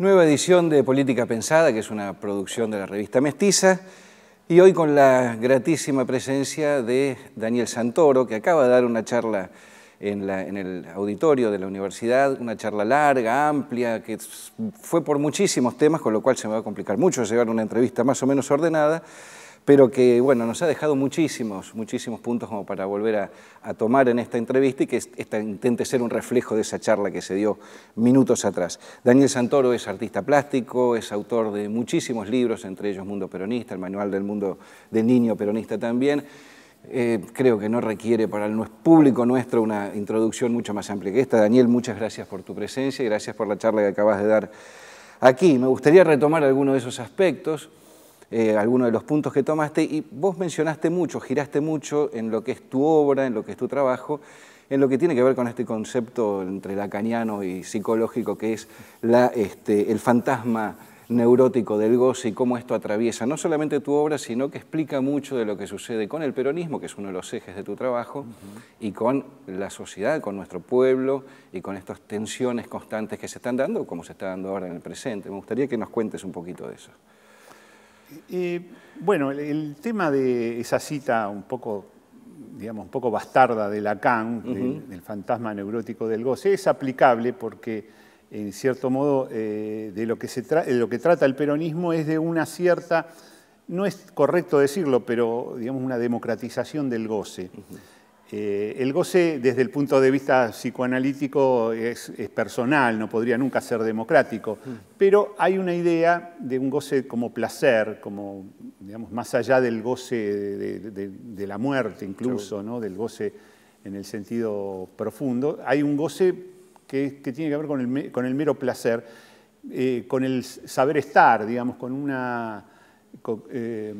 Nueva edición de Política Pensada, que es una producción de la revista Mestiza, y hoy con la gratísima presencia de Daniel Santoro, que acaba de dar una charla en, el auditorio de la universidad, una charla larga, amplia, que fue por muchísimos temas, con lo cual se me va a complicar mucho llevar una entrevista más o menos ordenada, pero que bueno, nos ha dejado muchísimos, muchísimos puntos como para volver a, tomar en esta entrevista y que esta intente ser un reflejo de esa charla que se dio minutos atrás. Daniel Santoro es artista plástico, es autor de muchísimos libros, entre ellos Mundo Peronista, el Manual del Mundo del Niño Peronista también. Eh, creo que no requiere para el público nuestro una introducción mucho más amplia que esta. Daniel, muchas gracias por tu presencia y gracias por la charla que acabas de dar aquí. Me gustaría retomar algunos de esos aspectos eh, algunos de los puntos que tomaste y vos mencionaste mucho, giraste mucho en lo que es tu obra, en lo que es tu trabajo, en lo que tiene que ver con este concepto entre lacaniano y psicológico que es este, el fantasma neurótico del goce y cómo esto atraviesa no solamente tu obra, sino que explica mucho de lo que sucede con el peronismo, que es uno de los ejes de tu trabajo, y con la sociedad, con nuestro pueblo y con estas tensiones constantes que se están dando, como se está dando ahora en el presente. Me gustaría que nos cuentes un poquito de eso. Eh, bueno, el, tema de esa cita un poco, digamos, un poco bastarda de Lacan, del, fantasma neurótico del goce, es aplicable porque, en cierto modo, eh, de, lo que lo que trata el peronismo es de una cierta, no es correcto decirlo, pero digamos una democratización del goce. Eh, el goce desde el punto de vista psicoanalítico es, personal, no podría nunca ser democrático, mm. pero hay una idea de un goce como placer, como digamos, más allá del goce de, la muerte incluso, ¿no? del goce en el sentido profundo, hay un goce que, tiene que ver con el, mero placer, eh, con el saber estar, digamos, con una, con eh,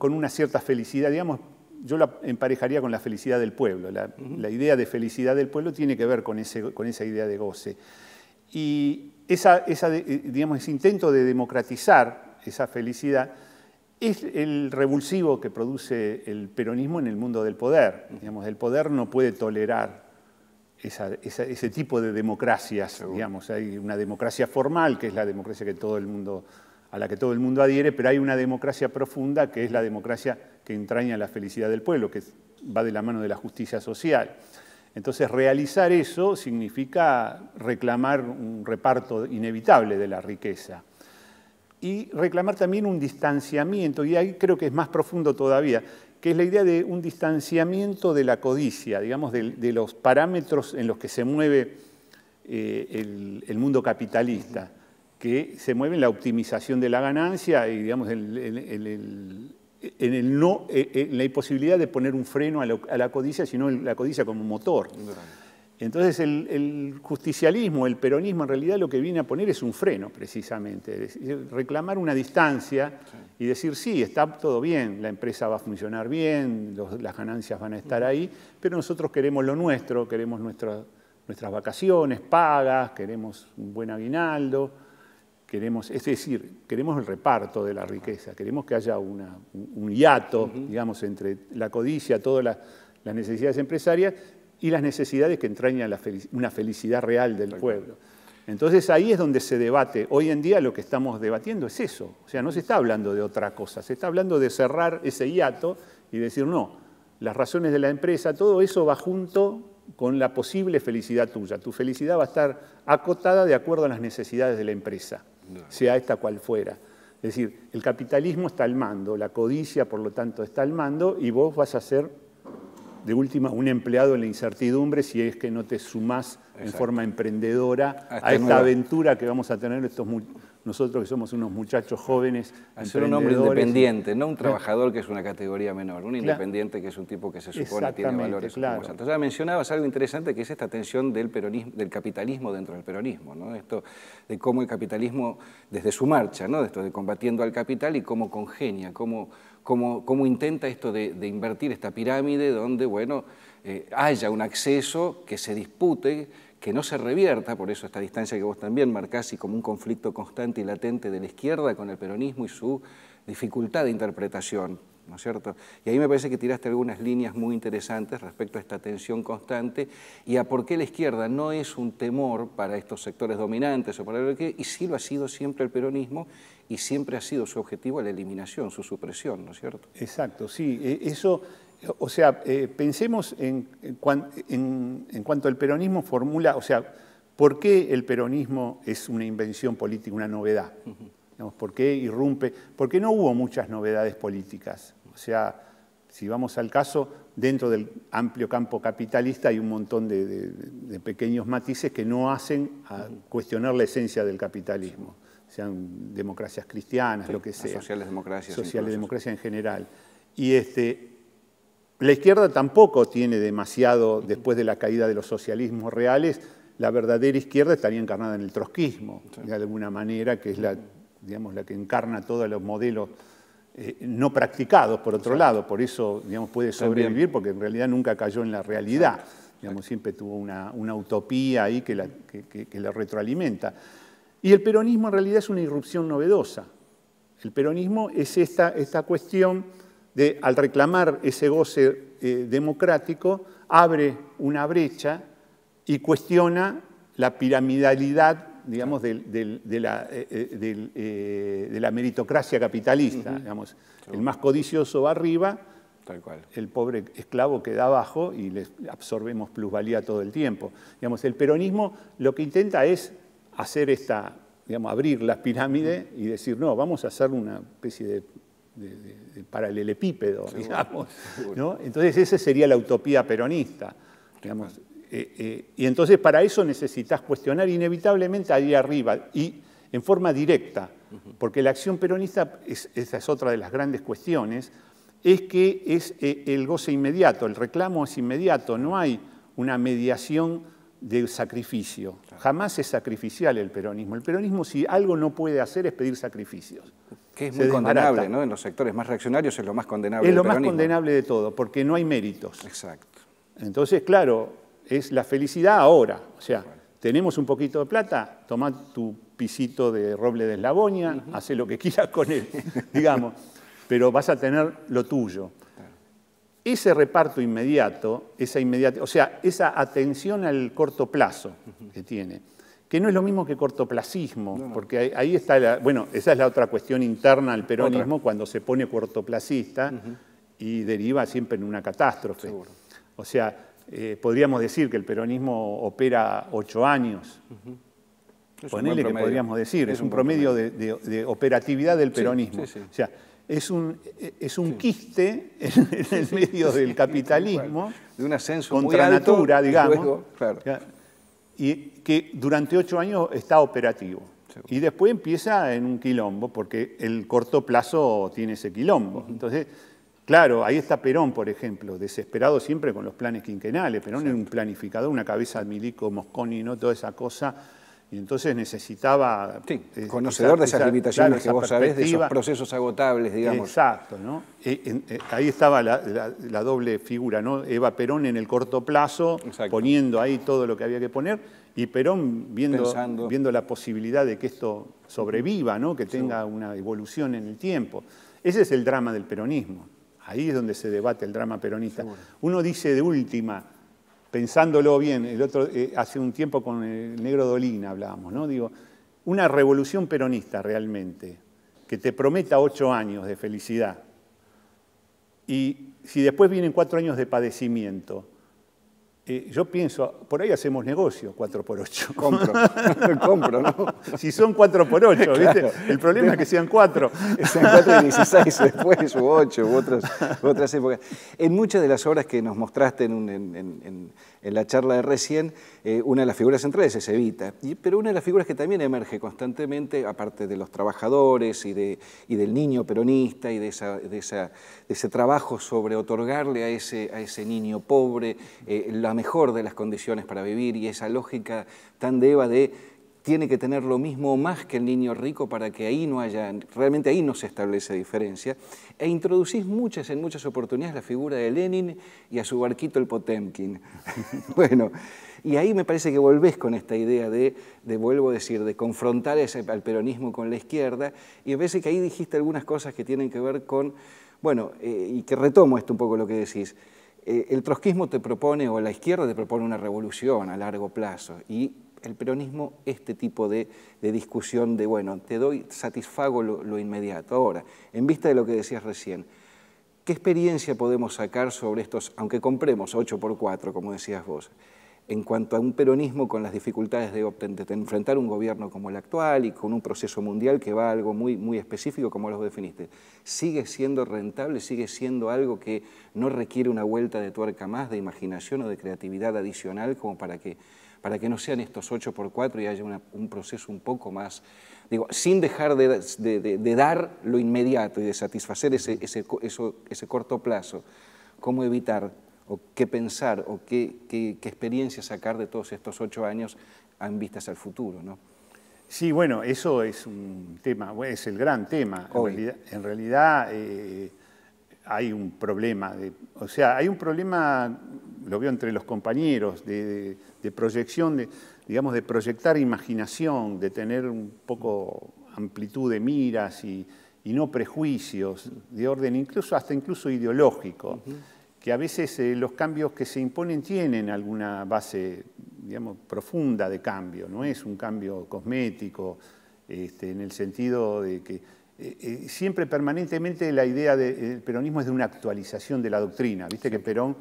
una cierta felicidad, digamos, yo la emparejaría con la felicidad del pueblo. La, idea de felicidad del pueblo tiene que ver con, esa idea de goce. Y eh, digamos, ese intento de democratizar esa felicidad es el revulsivo que produce el peronismo en el mundo del poder. Digamos, el poder no puede tolerar ese tipo de democracias, digamos, hay una democracia formal, que es la democracia que todo el mundo a la que todo el mundo adhiere, pero hay una democracia profunda que es la democracia que entraña la felicidad del pueblo, que va de la mano de la justicia social. Entonces, realizar eso significa reclamar un reparto inevitable de la riqueza y reclamar también un distanciamiento, y ahí creo que es más profundo todavía, que es la idea de un distanciamiento de la codicia, digamos, de, los parámetros en los que se mueve eh, el, mundo capitalista que se mueve en la optimización de la ganancia y digamos, en, eh, eh, la imposibilidad de poner un freno a la, codicia, sino la codicia como motor. Entonces el, justicialismo, el peronismo en realidad lo que viene a poner es un freno precisamente, reclamar una distancia y decir sí, está todo bien, la empresa va a funcionar bien, las ganancias van a estar ahí, pero nosotros queremos lo nuestro, queremos nuestras vacaciones, pagas, queremos un buen aguinaldo, queremos, es decir, queremos el reparto de la riqueza, queremos que haya un hiato, digamos, entre la codicia, todas las, necesidades empresarias y las necesidades que entrañan una felicidad real del pueblo. Entonces ahí es donde se debate. Hoy en día lo que estamos debatiendo es eso. O sea, no se está hablando de otra cosa, se está hablando de cerrar ese hiato y decir, no, las razones de la empresa, todo eso va junto con la posible felicidad tuya. Tu felicidad va a estar acotada de acuerdo a las necesidades de la empresa sea esta cual fuera. Es decir, el capitalismo está al mando, la codicia, por lo tanto, está al mando y vos vas a ser, de última, un empleado en la incertidumbre si es que no te sumás en forma emprendedora a este esta aventura que vamos a tener estos nosotros que somos unos muchachos jóvenes. ser un hombre independiente, no un ¿Eh? trabajador que es una categoría menor, un independiente que es un tipo que se supone que tiene valores claro. Entonces, Ya mencionabas algo interesante que es esta tensión del, peronismo, del capitalismo dentro del peronismo, ¿no? Esto de cómo el capitalismo, desde su marcha, ¿no? Esto de combatiendo al capital y cómo congenia, cómo cómo, intenta esto de, invertir esta pirámide donde, bueno, eh, haya un acceso que se dispute, que no se revierta, por eso esta distancia que vos también marcás y como un conflicto constante y latente de la izquierda con el peronismo y su dificultad de interpretación. ¿no es cierto? Y ahí me parece que tiraste algunas líneas muy interesantes respecto a esta tensión constante y a por qué la izquierda no es un temor para estos sectores dominantes o para lo que, y sí lo ha sido siempre el peronismo y siempre ha sido su objetivo la eliminación, su supresión, ¿no es cierto? Exacto, sí, e, eso, o sea, eh, pensemos en, en, cuanto el peronismo formula, o sea, ¿por qué el peronismo es una invención política, una novedad? ¿Por qué irrumpe? Porque no hubo muchas novedades políticas. O sea, si vamos al caso, dentro del amplio campo capitalista hay un montón de, pequeños matices que no hacen cuestionar la esencia del capitalismo, sean democracias cristianas, lo que sea. Sociales democracias. Sociales democracias en general. Y este, la izquierda tampoco tiene demasiado, después de la caída de los socialismos reales, la verdadera izquierda estaría encarnada en el trotskismo, de alguna manera, que es la, digamos, la que encarna todos los modelos eh, no practicados, por otro lado, por eso digamos, puede sobrevivir, porque en realidad nunca cayó en la realidad, digamos, siempre tuvo una, utopía ahí que la, que, la retroalimenta. Y el peronismo en realidad es una irrupción novedosa. El peronismo es esta, esta cuestión de, al reclamar ese goce eh, democrático, abre una brecha y cuestiona la piramidalidad digamos, eh, eh, eh, de, la, meritocracia capitalista. digamos. El más codicioso va arriba, el pobre esclavo queda abajo y le absorbemos plusvalía todo el tiempo. Digamos, el peronismo lo que intenta es hacer esta, digamos, abrir las pirámides y decir, no, vamos a hacer una especie de paralelepípedo, digamos. ¿no? Entonces esa sería la utopía peronista. Digamos, eh, eh, y entonces para eso necesitas cuestionar inevitablemente ahí arriba y en forma directa, porque la acción peronista, esa es otra de las grandes cuestiones, es que es eh, el goce inmediato, el reclamo es inmediato, no hay una mediación de sacrificio. Jamás es sacrificial el peronismo. El peronismo si algo no puede hacer es pedir sacrificios. Que es muy condenable, ¿no? En los sectores más reaccionarios es lo más condenable. Es lo más condenable de todo, porque no hay méritos. Exacto. Entonces, claro, es la felicidad ahora. O sea, tenemos un poquito de plata, toma tu pisito de roble de eslabonia, hace lo que quieras con él, digamos, pero vas a tener lo tuyo. Ese reparto inmediato, esa inmediata, o sea, esa atención al corto plazo que tiene, que no es lo mismo que cortoplacismo, porque ahí, está la, bueno, esa es la otra cuestión interna al peronismo cuando se pone cortoplacista y deriva siempre en una catástrofe. O sea, eh, podríamos decir que el peronismo opera ocho años. Ponele que podríamos decir, es, un, promedio, De, operatividad del peronismo. O sea, es un, e, es un quiste en, el medio del capitalismo, de un ascenso contra muy natura, digamos, y que durante ocho años está operativo. Y después empieza en un quilombo, porque el corto plazo tiene ese quilombo. Entonces, Claro, ahí está Perón, por ejemplo, desesperado siempre con los planes quinquenales. Perón un planificador, una cabeza de milico, Mosconi, ¿no? toda esa cosa. Y entonces necesitaba... Eh, conocedor de esas limitaciones que vos sabés, de esos procesos agotables, digamos. Exacto, ¿no? Eh, eh, ahí estaba la, doble figura, ¿no? Eva Perón en el corto plazo, poniendo ahí todo lo que había que poner, y Perón viendo, la posibilidad de que esto sobreviva, ¿no? Que tenga una evolución en el tiempo. Ese es el drama del peronismo. Ahí es donde se debate el drama peronista. Uno dice de última, pensándolo bien, el otro, eh, hace un tiempo con el negro Dolina hablábamos, ¿no? Digo, una revolución peronista realmente, que te prometa ocho años de felicidad. Y si después vienen cuatro años de padecimiento, yo pienso, por ahí hacemos negocio, 4x8. Compro, compro, ¿no? Si son 4x8, ¿viste? El problema es que sean 4. Sean 4 y 16 después, u 8, u otras, otras épocas. En muchas de las obras que nos mostraste en, un, en, en, en la charla de recién, eh, una de las figuras centrales es Evita, pero una de las figuras que también emerge constantemente, aparte de los trabajadores y, de, y del niño peronista y de, esa, de, esa, de, ese trabajo sobre otorgarle a ese, a ese niño pobre eh, la mejor de las condiciones para vivir y esa lógica tan de Eva de tiene que tener lo mismo o más que el niño rico para que ahí no haya, realmente ahí no se establece diferencia, e introducís muchas, en muchas oportunidades la figura de Lenin y a su barquito el Potemkin. bueno, y ahí me parece que volvés con esta idea de, de vuelvo a decir, de confrontar ese, al peronismo con la izquierda, y a parece que ahí dijiste algunas cosas que tienen que ver con, bueno, eh, y que retomo esto un poco lo que decís, eh, el trotskismo te propone, o la izquierda te propone una revolución a largo plazo, y el peronismo este tipo de, discusión de, bueno, te doy, satisfago lo, inmediato. Ahora, en vista de lo que decías recién, ¿qué experiencia podemos sacar sobre estos, aunque compremos 8x4, como decías vos, en cuanto a un peronismo con las dificultades de, enfrentar un gobierno como el actual y con un proceso mundial que va a algo muy, muy específico, como lo definiste? ¿Sigue siendo rentable? ¿Sigue siendo algo que no requiere una vuelta de tuerca más de imaginación o de creatividad adicional como para que para que no sean estos 8 por 4 y haya un proceso un poco más, digo, sin dejar de, de, dar lo inmediato y de satisfacer ese, ese, eso, ese corto plazo, cómo evitar o qué pensar o qué, qué, experiencia sacar de todos estos ocho años en vistas al futuro. ¿no? Sí, bueno, eso es un tema, es el gran tema. En realidad, en eh, hay un problema, de, o sea, hay un problema, lo veo entre los compañeros, de, proyección, de, digamos, de proyectar imaginación, de tener un poco amplitud de miras y, no prejuicios, de orden incluso, hasta incluso ideológico, que a veces eh, los cambios que se imponen tienen alguna base, digamos, profunda de cambio, no es un cambio cosmético, este, en el sentido de que eh, eh, siempre permanentemente la idea del eh, peronismo es de una actualización de la doctrina. Viste que Perón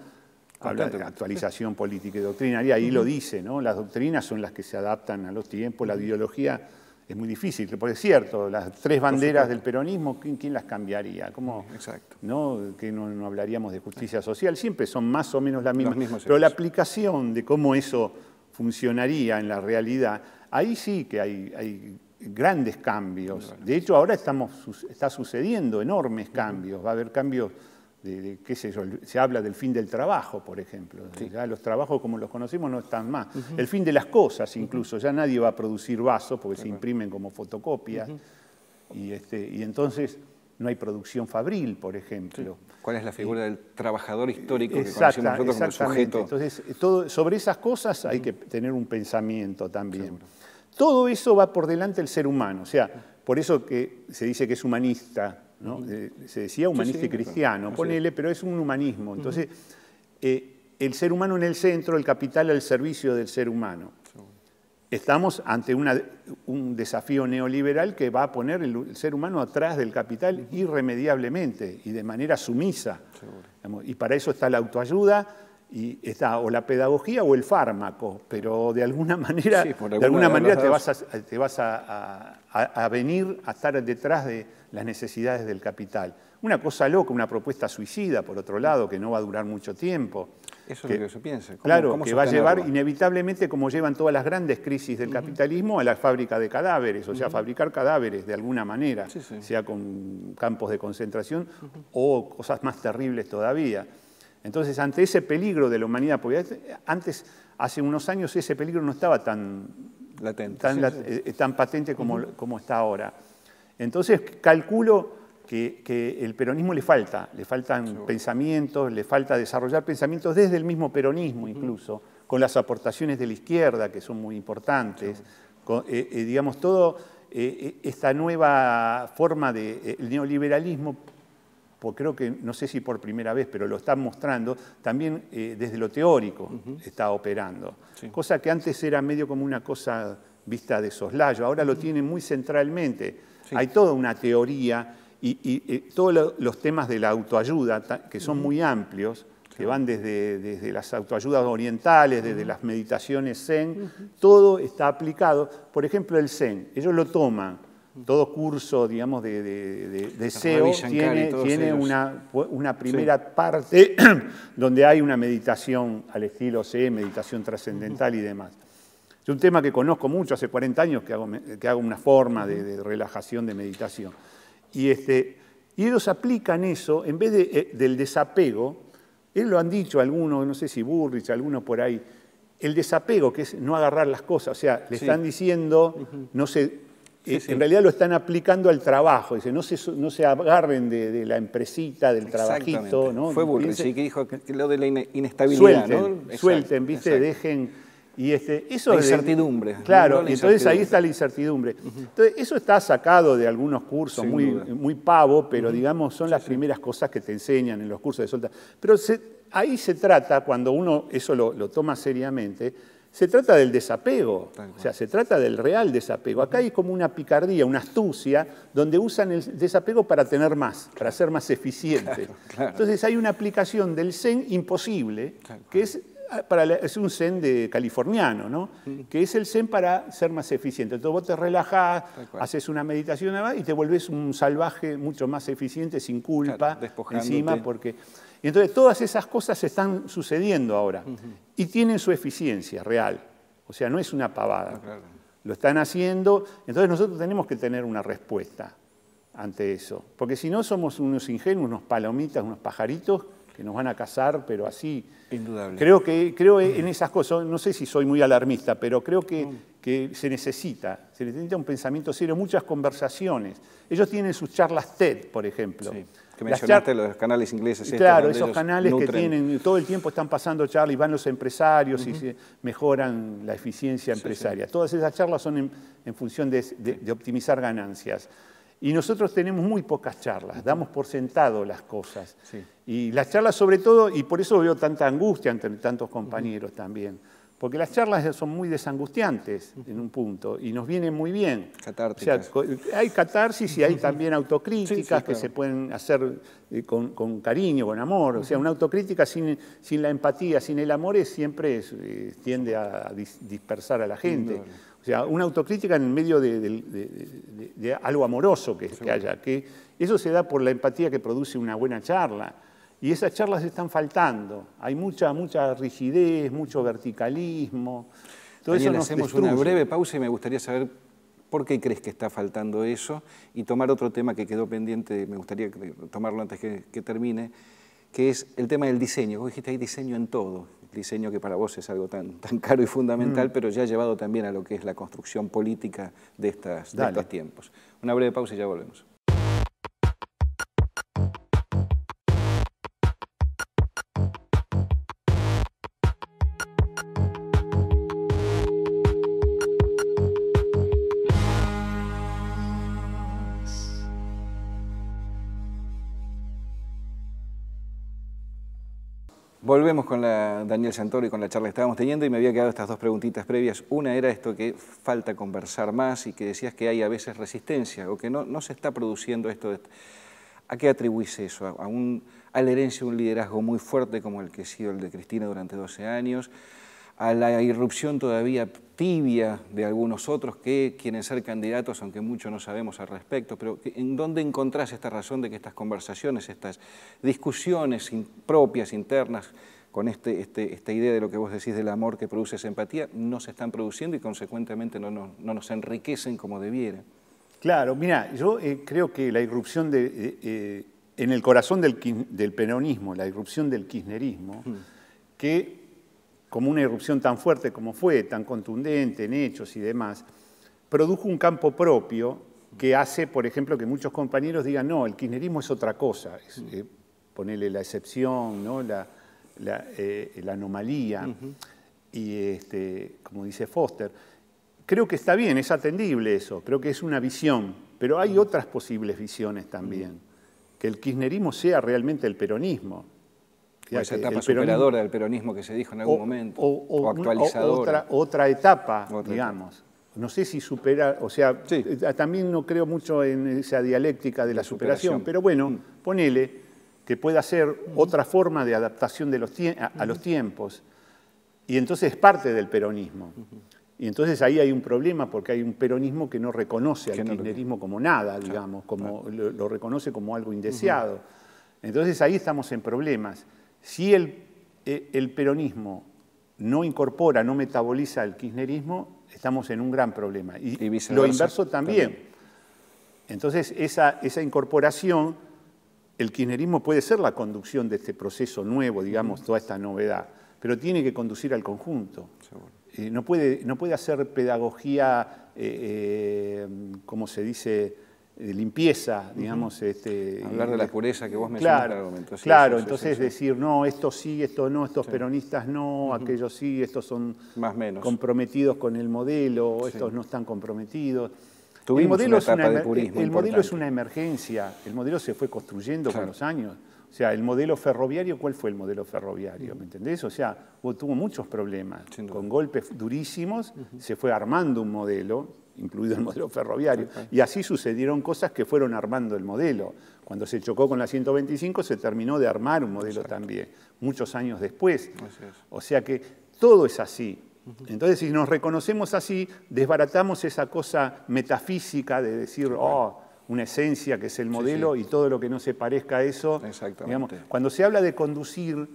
habla de actualización política y doctrinaria, y ahí lo dice, ¿no? Las doctrinas son las que se adaptan a los tiempos, la ideología es muy difícil, porque es cierto, las tres banderas del peronismo, ¿quién, las cambiaría? ¿Cómo, Exacto. ¿no? Que no, hablaríamos de justicia social, siempre son más o menos las mismas. pero la aplicación de cómo eso funcionaría en la realidad, ahí sí que hay, hay grandes cambios. De hecho, ahora estamos, está sucediendo enormes cambios. Va a haber cambios de, qué sé se habla del fin del trabajo, por ejemplo. los trabajos como los conocemos no están más. El fin de las cosas incluso, ya nadie va a producir vasos porque se imprimen como fotocopias. y, este, y entonces no hay producción fabril, por ejemplo. ¿Cuál es la figura del trabajador histórico que conocemos nosotros como sujeto? Entonces, sobre esas cosas hay que tener un pensamiento también. Todo eso va por delante del ser humano, o sea, por eso que se dice que es humanista, ¿no? Eh, se decía humanista y cristiano, ponele, pero es un humanismo. Entonces, eh, el ser humano en el centro, el capital al servicio del ser humano. Estamos ante un desafío neoliberal que va a poner el, ser humano atrás del capital irremediablemente y de manera sumisa. Y para eso está la autoayuda, y está o la pedagogía o el fármaco, pero de alguna manera, de alguna manera te vas, a, venir a estar detrás de las necesidades del capital. Una cosa loca, una propuesta suicida, por otro lado, que no va a durar mucho tiempo. Eso es lo que se piensa. claro, que va a llevar inevitablemente, como llevan todas las grandes crisis del capitalismo, a la fábrica de cadáveres, o sea, fabricar cadáveres de alguna manera, sea con campos de concentración o cosas más terribles todavía. Entonces, ante ese peligro de la humanidad, porque antes, hace unos años, ese peligro no estaba tan eh, tan, patente como, está ahora. Entonces, calculo que, el peronismo le falta, le faltan pensamientos, le falta desarrollar pensamientos desde el mismo peronismo incluso, con las aportaciones de la izquierda, que son muy importantes, con, eh, eh, digamos, todo esta nueva forma del neoliberalismo porque creo que, no sé si por primera vez, pero lo están mostrando, también eh, desde lo teórico está operando. Cosa que antes era medio como una cosa vista de soslayo, ahora lo tienen muy centralmente. Hay toda una teoría y, todos los temas de la autoayuda, que son muy amplios, que van desde, desde las autoayudas orientales, desde las meditaciones zen, todo está aplicado. Por ejemplo, el zen, ellos lo toman todo curso, digamos, de, de, SEO tiene, una, primera parte donde hay una meditación al estilo C, meditación trascendental y demás. Es un tema que conozco mucho, hace 40 años que hago, una forma de, relajación, de meditación. Y, este, ellos aplican eso, en vez eh, del desapego, él lo han dicho algunos, no sé si Burrich, alguno por ahí, el desapego, que es no agarrar las cosas, o sea, le están diciendo, no sé... Eh, en realidad lo están aplicando al trabajo. no se, agarren de, la empresita, del trabajito. ¿no? Fue Bullrich que dijo lo de la inestabilidad. Suelten, ¿no? suelten ¿viste? Dejen... Este, la incertidumbre. claro, entonces ahí está la incertidumbre. Entonces, eso está sacado de algunos cursos muy, pavo, pero digamos son las primeras cosas que te enseñan en los cursos de suelta. Pero ahí se trata, cuando uno eso lo toma seriamente, se trata del desapego, o sea, se trata del real desapego. Acá hay como una picardía, una astucia, donde usan el desapego para tener más, para ser más eficiente. Entonces hay una aplicación del zen imposible, que es, ah, para es un zen de californiano, ¿no? que es el zen para ser más eficiente. Entonces vos te relajás, haces una meditación y te volvés un salvaje mucho más eficiente, sin culpa, encima, porque... Y entonces todas esas cosas están sucediendo ahora y tienen su eficiencia real. O sea, no es una pavada. Lo están haciendo, entonces nosotros tenemos que tener una respuesta ante eso. Porque si no somos unos ingenuos, unos palomitas, unos pajaritos que nos van a cazar, pero así. Indudable. Creo que creo en esas cosas, no sé si soy muy alarmista, pero creo que, que se necesita, se necesita un pensamiento serio, muchas conversaciones. Ellos tienen sus charlas TED, por ejemplo. Sí que mencionaste los canales ingleses. Este, claro, esos canales que tienen, todo el tiempo están pasando charlas y van los empresarios y mejoran la eficiencia empresaria. Todas esas charlas son en, función de, optimizar ganancias. Y nosotros tenemos muy pocas charlas, damos por sentado las cosas. Y las charlas sobre todo, y por eso veo tanta angustia entre tantos compañeros también porque las charlas son muy desangustiantes en un punto y nos vienen muy bien. O sea, hay catarsis y hay también autocríticas que se pueden hacer eh, con, cariño, con amor. O sea, una autocrítica sin, la empatía, sin el amor, es, siempre eh, tiende a dispersar a la gente. O sea, una autocrítica en medio de, algo amoroso que, que haya. Que eso se da por la empatía que produce una buena charla y esas charlas están faltando. Hay mucha, mucha rigidez, mucho verticalismo. Todo hacemos una breve pausa y me gustaría saber por qué crees que está faltando eso y tomar otro tema que quedó pendiente, me gustaría tomarlo antes que, termine, que es el tema del diseño. Vos dijiste, hay diseño en todo. diseño que para vos es algo tan, caro y fundamental, mm. pero ya ha llevado también a lo que es la construcción política de, estas, de estos tiempos. Una breve pausa y ya volvemos. volvemos con la Daniel Santoro y con la charla que estábamos teniendo y me había quedado estas dos preguntitas previas. Una era esto que falta conversar más y que decías que hay a veces resistencia o que no, no se está produciendo esto. ¿A qué atribuís eso? ¿A, un, ¿A la herencia de un liderazgo muy fuerte como el que ha sido el de Cristina durante 12 años? ¿A la irrupción todavía tibia de algunos otros que quieren ser candidatos, aunque mucho no sabemos al respecto? Pero ¿en dónde encontrás esta razón de que estas conversaciones, estas discusiones propias, internas, con este, este, esta idea de lo que vos decís del amor que produce esa empatía, no se están produciendo y consecuentemente no, no, nos enriquecen como debiera. Claro, mira, yo eh, creo que la irrupción de, eh, eh, en el corazón del, del, peronismo, la irrupción del kirchnerismo, que como una irrupción tan fuerte como fue, tan contundente en hechos y demás, produjo un campo propio que hace, por ejemplo, que muchos compañeros digan, no, el kirchnerismo es otra cosa, ponele ponerle la excepción, ¿no? la, eh, la, anomalía, y este, como dice Foster, creo que está bien, es atendible eso, creo que es una visión, pero hay otras posibles visiones también, que el kirchnerismo sea realmente el peronismo. O esa etapa superadora del peronismo que se dijo en algún momento, o, Otra, etapa, digamos. no sé si supera, o sea, eh, también no creo mucho en esa dialéctica de la, superación, pero bueno, mm. ponele, que pueda ser otra forma de adaptación de los a, los tiempos. Y entonces es parte del peronismo. Y entonces ahí hay un problema porque hay un peronismo que no reconoce al kirchnerismo como nada, digamos, como lo, reconoce como algo indeseado. Entonces ahí estamos en problemas. Si el, e, el, peronismo no incorpora, no metaboliza el kirchnerismo, estamos en un gran problema. Y, lo inverso también. Entonces esa, esa incorporación el kirchnerismo puede ser la conducción de este proceso nuevo, digamos, toda esta novedad, pero tiene que conducir al conjunto. Eh, no, puede, no puede hacer pedagogía, eh, eh, como se dice, de limpieza, digamos. este, Hablar de la pureza que vos mencionaste claro, claro, entonces decir, no, esto sí, esto no, estos peronistas no, aquellos sí, estos son Más comprometidos con el modelo, estos no están comprometidos el modelo, es una, el modelo es una emergencia, el modelo se fue construyendo con los años. O sea, el modelo ferroviario, ¿cuál fue el modelo ferroviario? ¿Me entendés? O sea, tuvo muchos problemas. Con golpes durísimos se fue armando un modelo, incluido el modelo ferroviario. Y así sucedieron cosas que fueron armando el modelo. Cuando se chocó con la 125 se terminó de armar un modelo también, muchos años después. O sea que todo es así. Entonces, si nos reconocemos así, desbaratamos esa cosa metafísica de decir, oh, una esencia que es el modelo y todo lo que no se parezca a eso. cuando se habla de conducir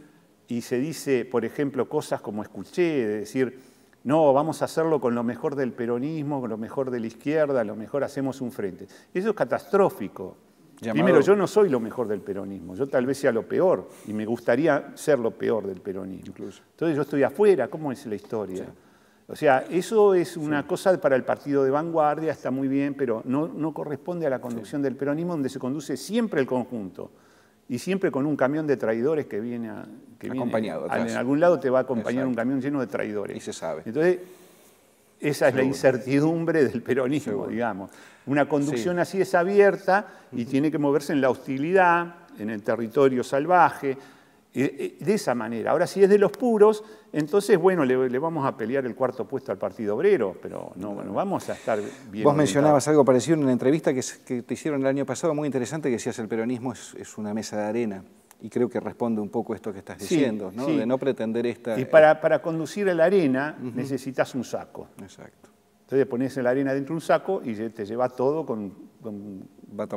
y se dice, por ejemplo, cosas como escuché, de decir, no, vamos a hacerlo con lo mejor del peronismo, con lo mejor de la izquierda, lo mejor hacemos un frente. Eso es catastrófico. Primero, yo no soy lo mejor del peronismo, yo tal vez sea lo peor y me gustaría ser lo peor del peronismo. Incluso. Entonces yo estoy afuera, ¿cómo es la historia? O sea, eso es una cosa para el partido de vanguardia, está muy bien, pero no, corresponde a la conducción del peronismo donde se conduce siempre el conjunto y siempre con un camión de traidores que viene a... Acompañado. en algún lado te va a acompañar un camión lleno de traidores. Y se sabe. Entonces, esa es la incertidumbre del peronismo, digamos. Una conducción así es abierta y tiene que moverse en la hostilidad, en el territorio salvaje, eh, eh, de esa manera. Ahora, si es de los puros, entonces, bueno, le, vamos a pelear el cuarto puesto al Partido Obrero, pero no, vamos a estar bien. Vos mencionabas algo parecido en una entrevista que, te hicieron el año pasado, muy interesante, que decías el peronismo es, una mesa de arena. Y creo que responde un poco a esto que estás diciendo, ¿no? de no pretender esta... Y para, eh, para conducir a la arena necesitas un saco. Exacto. Entonces pones la arena dentro de un saco y te lleva todo con,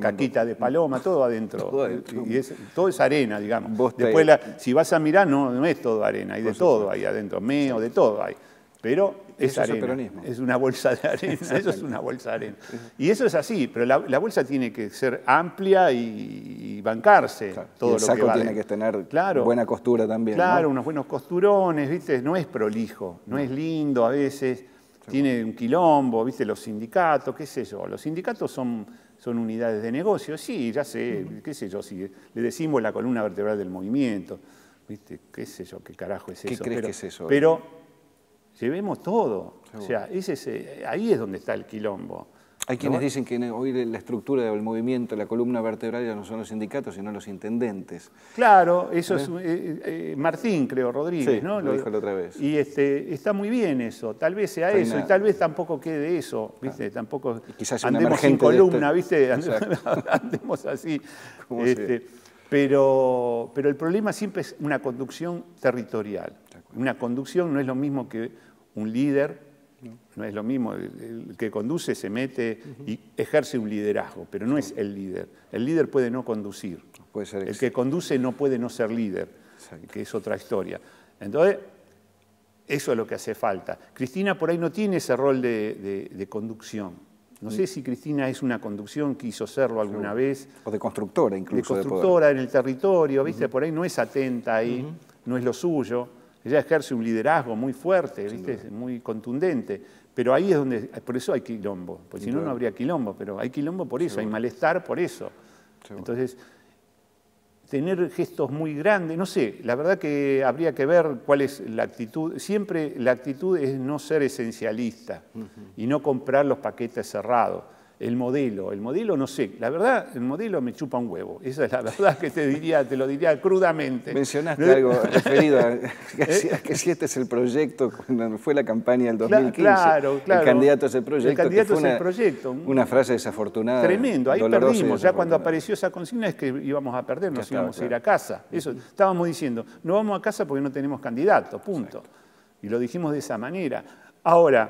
caquita de paloma, todo adentro. todo, Y es, todo arena, digamos. Después, si vas a mirar, no, es todo arena, hay de todo ahí adentro, meo, de todo hay. Pero es Es, una bolsa de arena, eso es una bolsa de arena. Y eso es así, pero la, bolsa tiene que ser amplia y, bancarse todo el lo saco que va tiene que tener claro. buena costura también. Claro, unos buenos costurones, ¿viste? No es prolijo, no es lindo a veces tiene un quilombo, viste, los sindicatos, qué sé yo. Los sindicatos son, unidades de negocio, sí, ya sé, qué sé yo, si le decimos la columna vertebral del movimiento, viste, qué sé yo, qué carajo es ¿Qué eso. Crees pero, que es eso? Pero llevemos todo. O sea, eh, ahí es donde está el quilombo. Hay quienes dicen que hoy la estructura del movimiento, la columna vertebral ya no son los sindicatos, sino los intendentes. Claro, eso es eh, eh, Martín, creo, Rodríguez, ¿no? Lo, dijo otra vez. Y este, está muy bien eso, tal vez sea eso, y tal vez tampoco quede eso, ¿viste? Tampoco andemos en columna, este. ¿viste? andemos así. Este, pero, pero el problema siempre es una conducción territorial. Una conducción no es lo mismo que un líder no es lo mismo, el que conduce se mete y ejerce un liderazgo, pero no es el líder. El líder puede no conducir. el que conduce no puede no ser líder, que es otra historia. Entonces, eso es lo que hace falta. Cristina por ahí no tiene ese rol de, conducción. No sé si Cristina es una conducción, quiso serlo alguna vez. O de constructora incluso. De constructora en el territorio, ¿viste? Por ahí no es atenta ahí, no es lo suyo. Ella ejerce un liderazgo muy fuerte, ¿viste? muy contundente. Pero ahí es donde, por eso hay quilombo, porque si no, no habría quilombo, pero hay quilombo por eso, hay malestar por eso. Entonces, tener gestos muy grandes, no sé, la verdad que habría que ver cuál es la actitud, siempre la actitud es no ser esencialista y no comprar los paquetes cerrados el modelo. El modelo no sé, la verdad, el modelo me chupa un huevo. Esa es la verdad que te diría, te lo diría crudamente. Mencionaste algo referido a eh. que, si este es el proyecto, fue la campaña del 2015. Claro, claro. El candidato es el proyecto. una, frase desafortunada. Tremendo, ahí perdimos. Ya cuando apareció esa consigna es que íbamos a perder, nos íbamos a ir a casa. Eso, estábamos diciendo, no vamos a casa porque no tenemos candidato, punto. Y lo dijimos de esa manera. Ahora,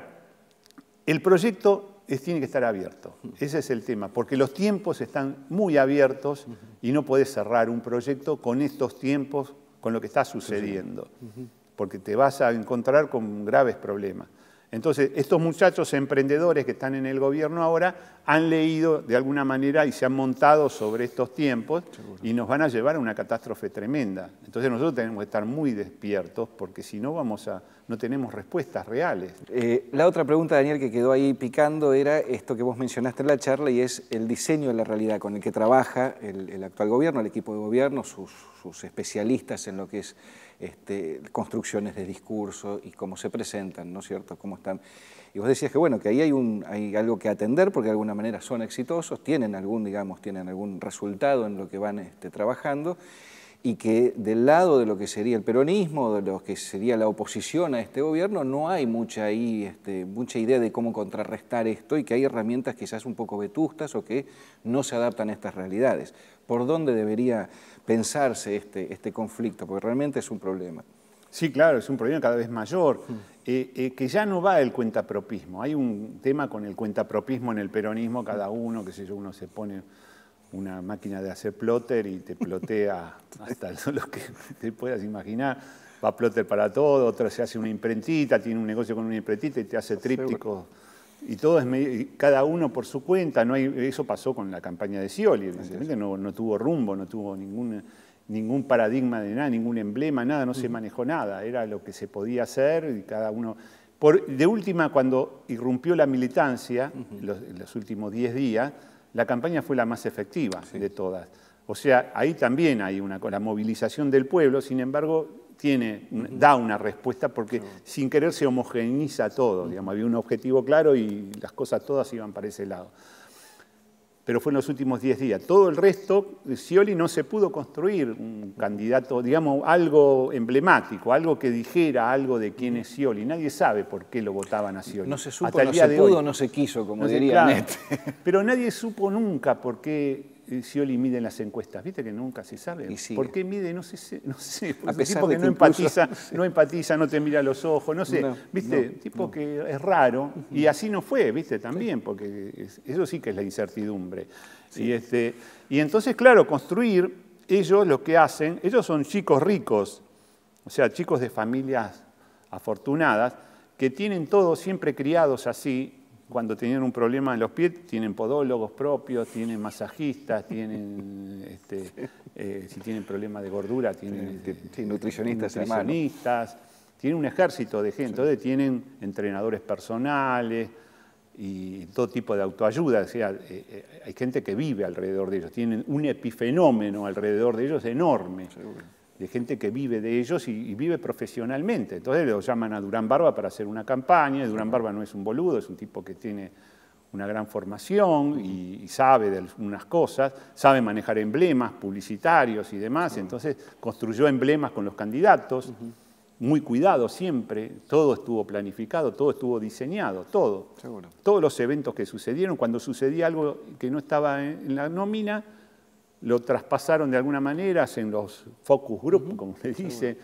el proyecto es, tiene que estar abierto. Ese es el tema, porque los tiempos están muy abiertos y no puedes cerrar un proyecto con estos tiempos, con lo que está sucediendo, porque te vas a encontrar con graves problemas. Entonces, estos muchachos emprendedores que están en el gobierno ahora han leído de alguna manera y se han montado sobre estos tiempos y nos van a llevar a una catástrofe tremenda. Entonces nosotros tenemos que estar muy despiertos porque si no vamos a no tenemos respuestas reales. Eh, la otra pregunta, Daniel, que quedó ahí picando era esto que vos mencionaste en la charla y es el diseño de la realidad con el que trabaja el, actual gobierno, el equipo de gobierno, sus especialistas en lo que es este, construcciones de discurso y cómo se presentan, ¿no es cierto? Cómo están. Y vos decías que bueno, que ahí hay, algo que atender porque de alguna manera son exitosos, tienen algún, digamos, tienen algún resultado en lo que van este, trabajando y que del lado de lo que sería el peronismo, de lo que sería la oposición a este gobierno, no hay mucha, este, mucha idea de cómo contrarrestar esto y que hay herramientas quizás un poco vetustas o que no se adaptan a estas realidades. ¿Por dónde debería pensarse este, este conflicto, porque realmente es un problema. Sí, claro, es un problema cada vez mayor, mm. eh, eh, que ya no va el cuentapropismo. Hay un tema con el cuentapropismo en el peronismo, cada mm. uno, qué sé yo, uno se pone una máquina de hacer plotter y te plotea hasta lo que te puedas imaginar. Va plotter para todo, otro se hace una imprentita, tiene un negocio con una imprentita y te hace trípticos y todo es cada uno por su cuenta. No eso pasó con la campaña de Scioli, evidentemente no, tuvo rumbo, no tuvo ningún, ningún paradigma de nada, ningún emblema, nada, no se manejó nada. Era lo que se podía hacer y cada uno. Por, de última, cuando irrumpió la militancia, en los últimos 10 días, la campaña fue la más efectiva de todas. O sea, ahí también hay una la movilización del pueblo, sin embargo, tiene, da una respuesta porque sin querer se homogeneiza todo, digamos, había un objetivo claro y las cosas todas iban para ese lado. Pero fue en los últimos 10 días. Todo el resto, Scioli no se pudo construir un candidato, digamos, algo emblemático, algo que dijera algo de quién es Scioli. Nadie sabe por qué lo votaban a Scioli. No se supo, Hasta el no día se no se quiso, como diría este. Pero nadie supo nunca por qué si mide en las encuestas? Viste que nunca se sabe. ¿Por qué mide? No sé. No A pesar de que, no, empatiza, no empatiza, no te mira a los ojos, no sé. ¿Viste? tipo que es raro. Y así no fue, ¿viste? También, porque eso sí que es la incertidumbre. Y, este, y entonces, claro, construir, ellos lo que hacen, ellos son chicos ricos, o sea, chicos de familias afortunadas, que tienen todos siempre criados así, cuando tienen un problema en los pies, tienen podólogos propios, tienen masajistas, tienen, este, eh, si tienen problemas de gordura, tienen este, nutricionistas, nutricionistas tienen un ejército de gente, tienen entrenadores personales y todo tipo de autoayuda, o sea, eh, eh, hay gente que vive alrededor de ellos, tienen un epifenómeno alrededor de ellos enorme de gente que vive de ellos y, vive profesionalmente. Entonces lo llaman a Durán Barba para hacer una campaña. Durán Barba no es un boludo, es un tipo que tiene una gran formación y, sabe de algunas cosas, sabe manejar emblemas publicitarios y demás. Entonces construyó emblemas con los candidatos, muy cuidado siempre, todo estuvo planificado, todo estuvo diseñado, todo. Todos los eventos que sucedieron, cuando sucedía algo que no estaba en la nómina, lo traspasaron de alguna manera, hacen los focus group, como se dice,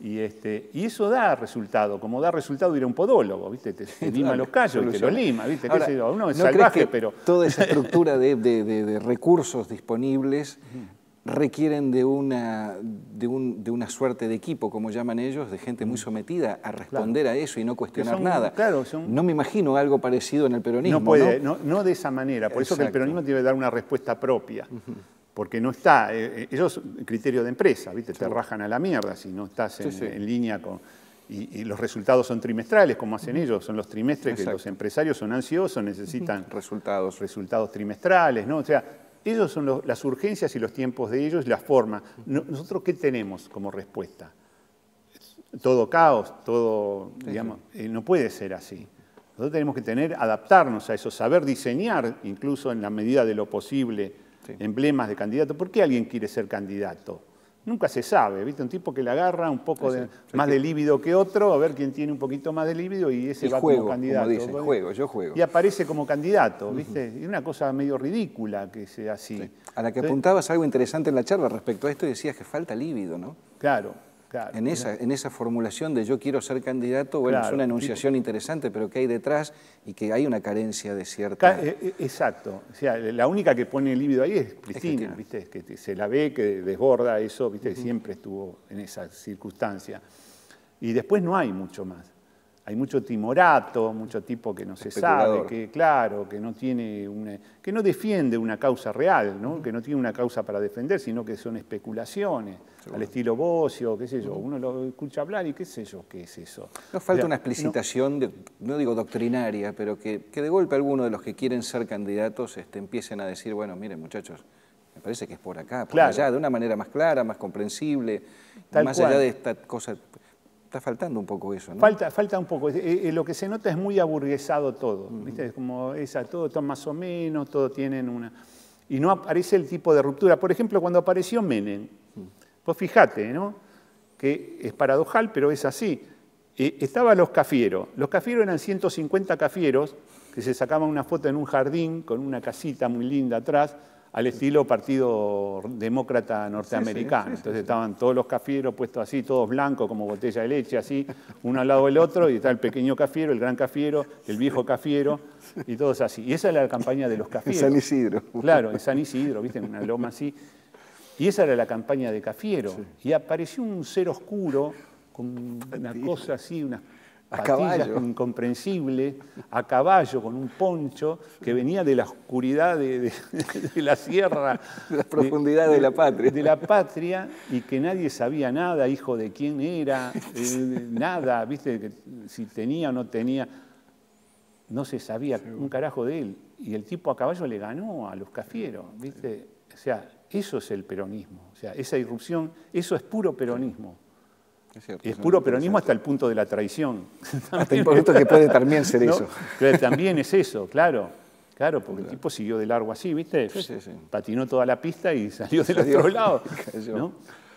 y, este, y eso da resultado, como da resultado ir a un podólogo, ¿viste? Te, lima los callos te lima, ¿viste? salvaje, pero... Toda esa estructura de, recursos disponibles requieren de una, de, una suerte de equipo, como llaman ellos, de gente muy sometida a responder a eso y no cuestionar nada. Claro, No me imagino algo parecido en el peronismo. No puede, no, de esa manera. Por eso que el peronismo tiene que dar una respuesta propia porque no está, ellos, eh, eh, criterio de empresa, ¿viste? te rajan a la mierda si no estás en, línea con... Y, los resultados son trimestrales, como hacen ellos, son los trimestres que los empresarios son ansiosos, necesitan resultados. resultados trimestrales, ¿no? O sea, ellos son las urgencias y los tiempos de ellos, la forma. ¿Nosotros qué tenemos como respuesta? Todo caos, todo, eh, no puede ser así. Nosotros tenemos que tener, adaptarnos a eso, saber diseñar, incluso en la medida de lo posible, emblemas de candidato. ¿Por qué alguien quiere ser candidato? Nunca se sabe, ¿viste? Un tipo que le agarra un poco más de líbido que otro, a ver quién tiene un poquito más de líbido y ese va como candidato. juego, yo juego. Y aparece como candidato, ¿viste? una cosa medio ridícula que sea así. A la que apuntabas algo interesante en la charla respecto a esto y decías que falta líbido, ¿no? Claro en, esa, en esa formulación de yo quiero ser candidato, bueno, es una enunciación interesante, pero que hay detrás y que hay una carencia de cierta... Eh, eh, exacto, o sea, la única que pone el líbido ahí es Cristina, que se la ve, que desborda eso, ¿viste? siempre estuvo en esa circunstancia. Y después no hay mucho más hay mucho timorato, mucho tipo que no se sabe, que claro, que no tiene una, que no defiende una causa real, que no tiene una causa para defender, sino que son especulaciones, al estilo bocio, qué sé yo, uno lo escucha hablar y qué sé yo qué es eso. Nos falta una explicitación, no, digo doctrinaria, pero que, de golpe algunos de los que quieren ser candidatos este, empiecen a decir, bueno, miren muchachos, me parece que es por acá, por allá, de una manera más clara, más comprensible, más allá de esta cosa está faltando un poco eso, ¿no? Falta, un poco. lo que se nota es muy aburguesado todo, ¿viste? Es como esa, todo, está más o menos, todo tienen una... Y no aparece el tipo de ruptura. Por ejemplo, cuando apareció Menem, pues fíjate, ¿no? Que es paradojal, pero es así. E, estaba estaban los cafieros. Los cafieros eran 150 cafieros que se sacaban una foto en un jardín con una casita muy linda atrás al estilo Partido Demócrata Norteamericano. Entonces estaban todos los cafieros puestos así, todos blancos como botella de leche, así, uno al lado del otro, y está el pequeño cafiero, el gran cafiero, el viejo cafiero, y todos así. Y esa era la campaña de los cafieros. En San Isidro. Claro, en San Isidro, viste, en una loma así. Y esa era la campaña de Cafiero. Y apareció un ser oscuro con una cosa así, una a caballo. incomprensible, a caballo con un poncho que venía de la oscuridad de, la sierra. De la profundidad de, la patria. De la patria y que nadie sabía nada, hijo de quién era, nada, viste, si tenía o no tenía. No se sabía un carajo de él. Y el tipo a caballo le ganó a los cafieros, viste. O sea, eso es el peronismo. O sea, esa irrupción, eso es puro peronismo. Es y es puro peronismo hasta el punto de la traición. hasta el punto que puede también ser eso. también es eso, claro. Claro, porque el tipo siguió de largo así, ¿viste? Patinó toda la pista y salió del los otro lado.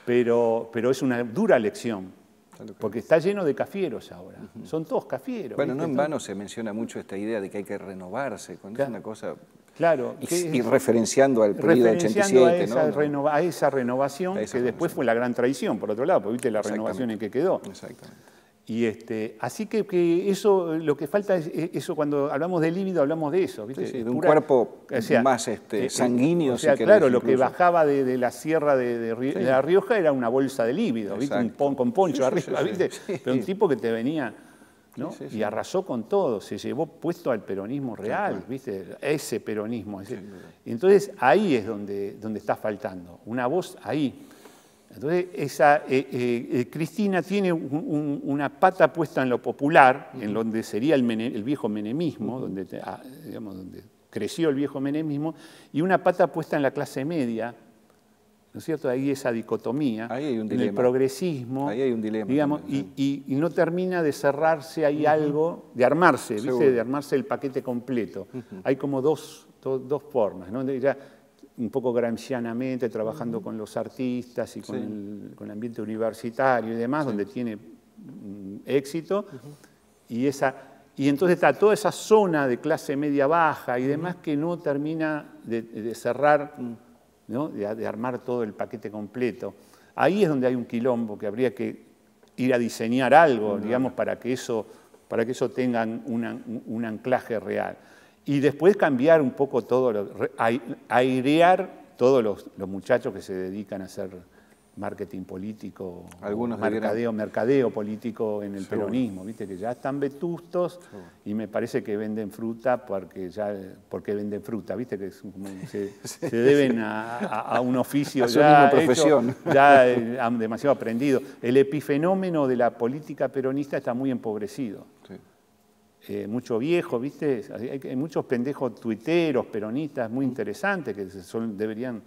Pero, pero es una dura lección. Porque está lleno de cafieros ahora. Son todos cafieros. Bueno, no en vano se menciona mucho esta idea de que hay que renovarse. Cuando Es una cosa Claro. Y, referenciando al periodo 87, a esa, esa renovación, que después fue la gran traición, por otro lado, viste la renovación en que quedó. Exactamente. Y este, así que, eso, lo que falta es eso, cuando hablamos de líbido hablamos de eso. ¿viste? de un cuerpo más este, eh, eh, sanguíneo. O sea, claro, lo que bajaba de, la sierra de, La Rioja era una bolsa de líbido, con poncho arriba, ¿viste? Pero un tipo que te venía y arrasó con todo, se llevó puesto al peronismo real, ese peronismo. Entonces ahí es donde, donde está faltando, una voz ahí. Entonces, esa, eh, eh, eh, Cristina tiene una pata puesta en lo popular, en donde sería el, viejo menemismo, donde, ah, donde creció el viejo menemismo, y una pata puesta en la clase media, cierto? Ahí esa dicotomía, el progresismo, un dilema, y, no termina de cerrarse ahí algo, de armarse, ¿viste? de armarse el paquete completo. Hay como dos, dos, formas, ¿no? un poco gramscianamente, trabajando con los artistas y con, el, ambiente universitario y demás, donde tiene mm, éxito, y esa y entonces está toda esa zona de clase media baja y demás que no termina de cerrar mm de, armar todo el paquete completo. Ahí es donde hay un quilombo que habría que ir a diseñar algo, digamos, para que eso, para que eso tenga un, anclaje real. Y después cambiar un poco todo, lo, airear todos los, los muchachos que se dedican a hacer marketing político, mercadeo, mercadeo político en el peronismo, viste que ya están vetustos y me parece que venden fruta porque ya porque venden fruta, viste que se, deben a, un oficio a ya profesión. ya eh, han demasiado aprendido. El epifenómeno de la política peronista está muy empobrecido. Eh, mucho viejo, viste, hay, muchos pendejos tuiteros peronistas muy mm. interesantes que deberían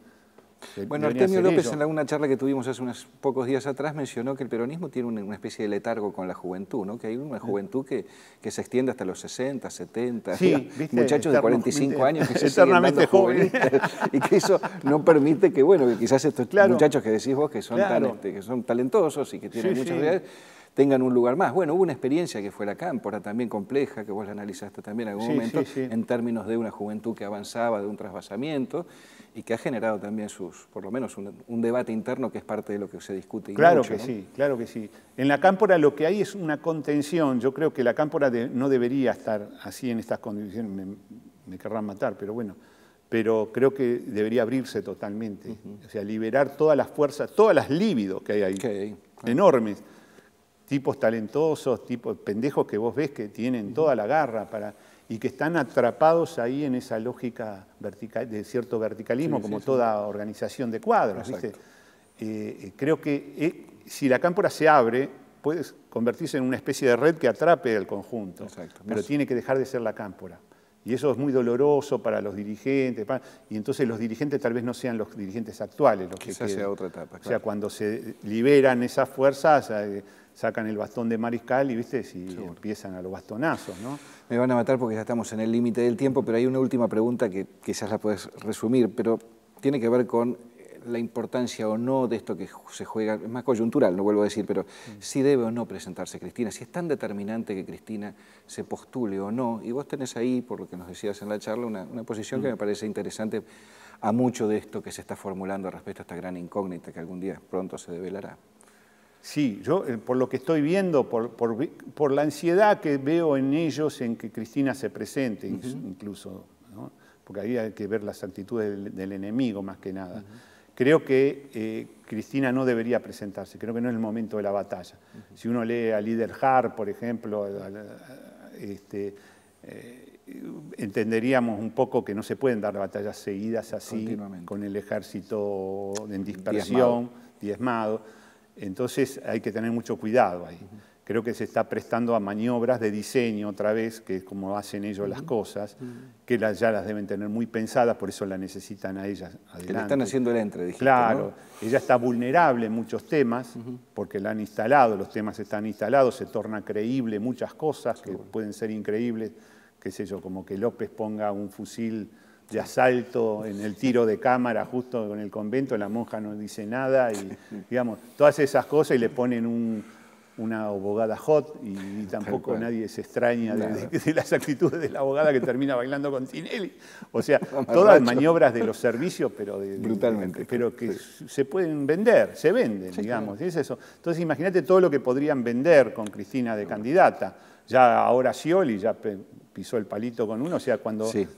bueno, Artemio López en alguna charla que tuvimos hace unos pocos días atrás mencionó que el peronismo tiene una especie de letargo con la juventud, ¿no? que hay una juventud que, que se extiende hasta los 60, 70, muchachos de 45 años que se eternamente jóvenes y que eso no permite que, bueno, que quizás estos claro. muchachos que decís vos que son, este, talentosos y que tienen muchas tengan un lugar más. Bueno, hubo una experiencia que fue la cámpora, también compleja, que vos la analizaste también en algún momento, en términos de una juventud que avanzaba, de un trasvasamiento y que ha generado también sus, por lo menos un, debate interno que es parte de lo que se discute. Claro que sí, claro que sí. En la cámpora lo que hay es una contención. Yo creo que la cámpora no debería estar así en estas condiciones. Me, querrán matar, pero bueno. Pero creo que debería abrirse totalmente. O sea, liberar todas las fuerzas, todas las líbidos que hay ahí. Enormes tipos talentosos, tipos pendejos que vos ves que tienen toda la garra para y que están atrapados ahí en esa lógica de cierto verticalismo, como toda organización de cuadros. Eh, eh, creo que eh, si la cámpora se abre, puede convertirse en una especie de red que atrape al conjunto, pero tiene que dejar de ser la cámpora. Y eso es muy doloroso para los dirigentes. y entonces los dirigentes tal vez no sean los dirigentes actuales los que sea otra etapa. O sea, cuando se liberan esas fuerzas, eh, sacan el bastón de mariscal y, ¿viste? empiezan a los bastonazos, ¿no? Me van a matar porque ya estamos en el límite del tiempo, pero hay una última pregunta que quizás la puedes resumir, pero tiene que ver con la importancia o no de esto que se juega, es más coyuntural, no vuelvo a decir, pero mm. si debe o no presentarse Cristina, si es tan determinante que Cristina se postule o no, y vos tenés ahí, por lo que nos decías en la charla, una, una posición que mm. me parece interesante a mucho de esto que se está formulando respecto a esta gran incógnita que algún día pronto se develará. Sí, yo eh, por lo que estoy viendo, por, por, por la ansiedad que veo en ellos en que Cristina se presente, incluso, porque ahí hay que ver las actitudes del, enemigo más que nada. Creo que eh, Cristina no debería presentarse, creo que no es el momento de la batalla. Si uno lee a Líder Hart, por ejemplo, este, eh, entenderíamos un poco que no se pueden dar batallas seguidas así, con el ejército en dispersión, diezmado. Entonces hay que tener mucho cuidado ahí creo que se está prestando a maniobras de diseño otra vez, que es como hacen ellos las cosas, que ya las deben tener muy pensadas, por eso la necesitan a ellas adelante. Que le están haciendo el entre, dijiste, Claro, ella está vulnerable en muchos temas, porque la han instalado, los temas están instalados, se torna creíble muchas cosas que pueden ser increíbles, qué sé yo, como que López ponga un fusil de asalto en el tiro de cámara justo en el convento, la monja no dice nada, y digamos, todas esas cosas y le ponen un una abogada hot y, tampoco nadie se extraña de, las actitudes de la abogada que termina bailando con Tinelli. O sea, todas maniobras de los servicios, pero brutalmente, pero que se pueden vender, se venden, digamos, es eso. Entonces, imagínate todo lo que podrían vender con Cristina de candidata. Ya ahora Scioli ya pisó el palito con uno, o sea, cuando sí.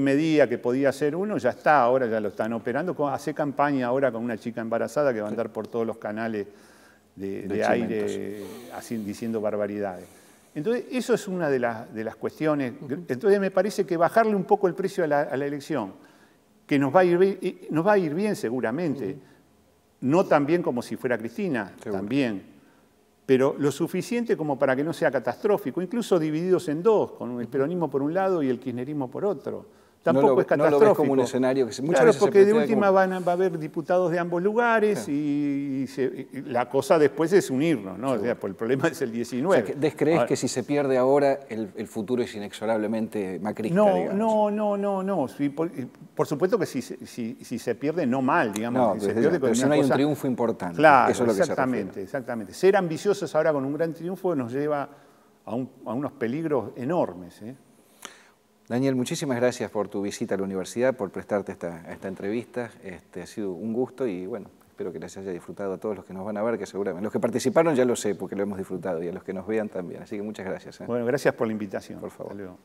medía que podía ser uno, ya está, ahora ya lo están operando, hace campaña ahora con una chica embarazada que va a andar por todos los canales de, aire diciendo barbaridades. Entonces, eso es una de, las de las cuestiones. Entonces, me parece que bajarle un poco el precio a la, elección, que nos va, a ir, nos va a ir bien seguramente, no tan bien como si fuera Cristina, también, pero lo suficiente como para que no sea catastrófico, incluso divididos en dos, con el peronismo por un lado y el kirchnerismo por otro. Tampoco es catastrófico. como un escenario que se, claro, porque de última van va a haber diputados de ambos lugares y, la cosa después es unirnos, ¿no? O sea, pues el problema es el 19. ¿Descrees que si se pierde ahora el, futuro es inexorablemente macrista? No, no, no, no, no. por, supuesto que si, si, se pierde, no mal, digamos. No, pero si no hay un triunfo importante. Claro, exactamente, exactamente. Ser ambiciosos ahora con un gran triunfo nos lleva a, a unos peligros enormes, ¿eh? Daniel, muchísimas gracias por tu visita a la universidad, por prestarte esta, entrevista. Este, ha sido un gusto y bueno, espero que les haya disfrutado a todos los que nos van a ver, que seguramente los que participaron ya lo sé porque lo hemos disfrutado y a los que nos vean también. Así que muchas gracias. ¿eh? Bueno, gracias por la invitación. Por favor.